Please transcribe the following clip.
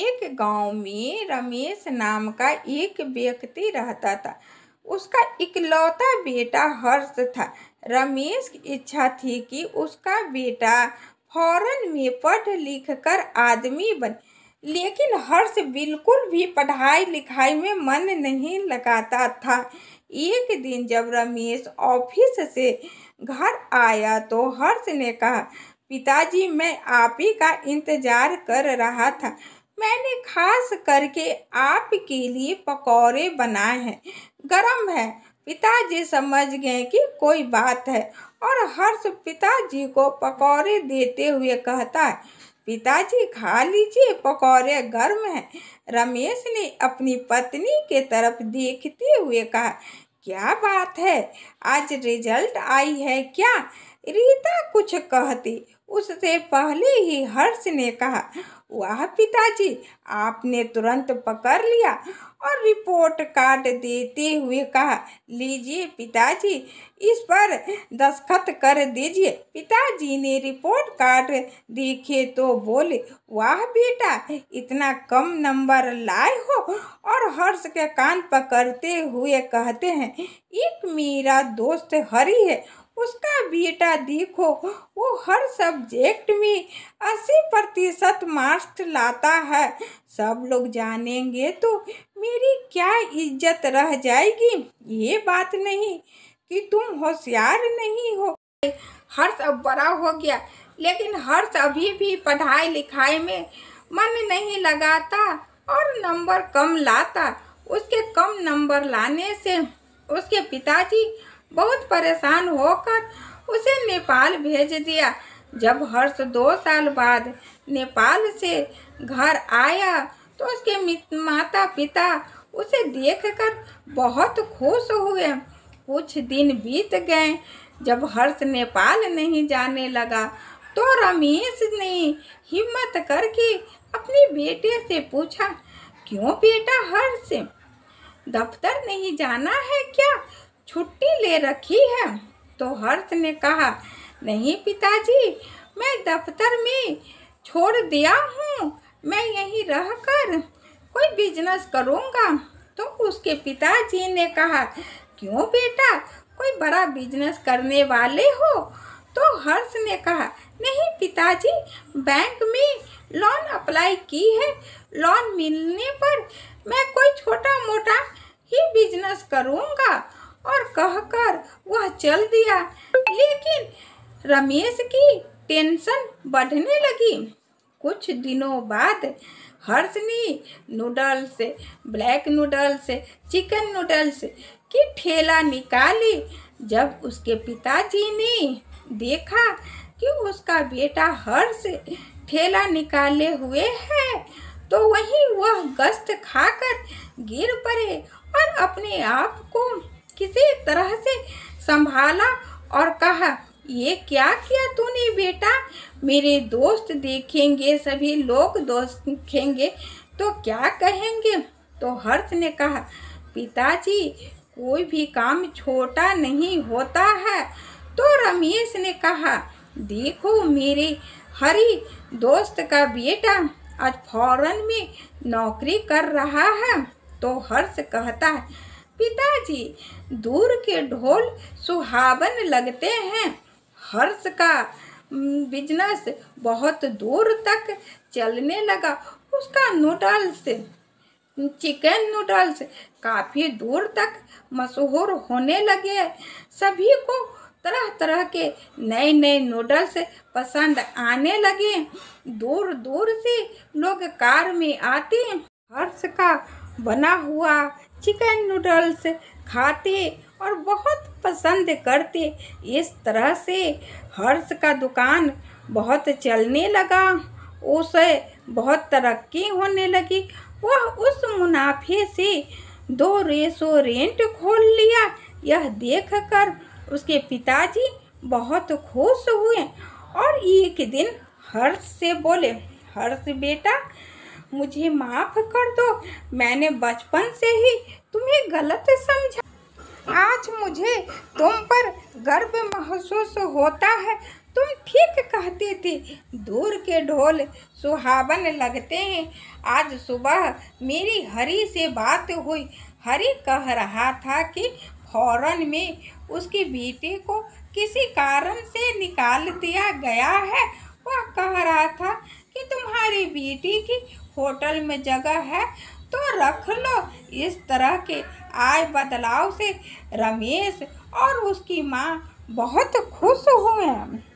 एक गांव में रमेश नाम का एक व्यक्ति रहता था उसका इकलौता बेटा हर्ष था रमेश की इच्छा थी कि उसका बेटा फौरन में पढ़ लिख कर आदमी बने लेकिन हर्ष बिल्कुल भी पढ़ाई लिखाई में मन नहीं लगाता था एक दिन जब रमेश ऑफिस से घर आया तो हर्ष ने कहा पिताजी मैं आप ही का इंतज़ार कर रहा था मैंने खास करके आपके लिए पकौड़े बनाए हैं गरम है पिताजी समझ गए कि कोई बात है और हर्ष पिताजी को पकौड़े देते हुए कहता है पिताजी खा लीजिए पकौड़े गर्म हैं रमेश ने अपनी पत्नी के तरफ देखते हुए कहा क्या बात है आज रिजल्ट आई है क्या रीता कुछ कहती उससे पहले ही हर्ष ने कहा वाह पिताजी आपने तुरंत पकड़ लिया और रिपोर्ट कार्ड देते हुए कहा लीजिए पिताजी इस पर दस्खत कर दीजिए पिताजी ने रिपोर्ट कार्ड देखे तो बोले वाह बेटा इतना कम नंबर लाए हो और हर्ष के कान पकड़ते हुए कहते हैं एक मेरा दोस्त हरी है उसका बेटा देखो वो हर सब्जेक्ट में अस्सी प्रतिशत मार्क्स लाता है सब लोग जानेंगे तो मेरी क्या इज्जत रह जाएगी ये बात नहीं कि तुम होशियार नहीं हो हर्ष अब बड़ा हो गया लेकिन हर्ष अभी भी पढ़ाई लिखाई में मन नहीं लगाता और नंबर कम लाता उसके कम नंबर लाने से उसके पिताजी बहुत परेशान होकर उसे नेपाल भेज दिया जब हर्ष दो साल बाद नेपाल से घर आया तो उसके माता पिता उसे देखकर बहुत खुश हुए कुछ दिन बीत गए जब हर्ष नेपाल नहीं जाने लगा तो रमेश ने हिम्मत करके अपने बेटे से पूछा क्यों बेटा हर्ष दफ्तर नहीं जाना है क्या छुट्टी ले रखी है तो हर्ष ने कहा नहीं पिताजी मैं दफ्तर में छोड़ दिया हूँ मैं यहीं रहकर कोई बिजनेस करूँगा तो उसके पिताजी ने कहा क्यों बेटा कोई बड़ा बिजनेस करने वाले हो तो हर्ष ने कहा नहीं पिताजी बैंक में लोन अप्लाई की है लोन मिलने पर मैं कोई छोटा मोटा ही बिजनेस करूँगा और कहकर वह चल दिया लेकिन रमेश की टेंशन बढ़ने लगी कुछ दिनों बाद हर्ष ने noodles black noodles chicken noodles की ठेला निकाली जब उसके पिताजी ने देखा कि उसका बेटा हर्ष ठेला निकाले हुए है तो वहीं वह गश्त खाकर गिर पड़े और अपने आप को किसी तरह से संभाला और कहा ये क्या किया तूने बेटा मेरे दोस्त देखेंगे सभी लोग दोस्त देखेंगे तो क्या कहेंगे तो हर्ष ने कहा पिताजी कोई भी काम छोटा नहीं होता है तो रमेश ने कहा देखो मेरे हरी दोस्त का बेटा आज फौरन में नौकरी कर रहा है तो हर्ष कहता है पिताजी दूर के ढोल सुहावन लगते हैं हर्ष का बिजनेस बहुत दूर तक चलने लगा उसका नूडल्स चिकन नूडल्स काफ़ी दूर तक मशहूर होने लगे सभी को तरह तरह के नए नए नूडल्स पसंद आने लगे दूर दूर से लोग कार में आते हर्ष का बना हुआ चिकन नूडल्स खाते और बहुत पसंद करते इस तरह से हर्ष का दुकान बहुत चलने लगा उसे बहुत तरक्की होने लगी वह उस मुनाफे से दो रेस्टोरेंट खोल लिया यह देखकर उसके पिताजी बहुत खुश हुए और एक दिन हर्ष से बोले हर्ष बेटा मुझे माफ़ कर दो मैंने बचपन से ही तुम्हें गलत समझा आज मुझे तुम पर गर्व महसूस होता है तुम ठीक कहते थे दूर के ढोल सुहावन लगते हैं आज सुबह मेरी हरी से बात हुई हरी कह रहा था कि फौरन में उसके बेटे को किसी कारण से निकाल दिया गया है वह कह रहा था कि तुम्हारी बेटी की होटल में जगह है तो रख लो इस तरह के आय बदलाव से रमेश और उसकी माँ बहुत खुश हुए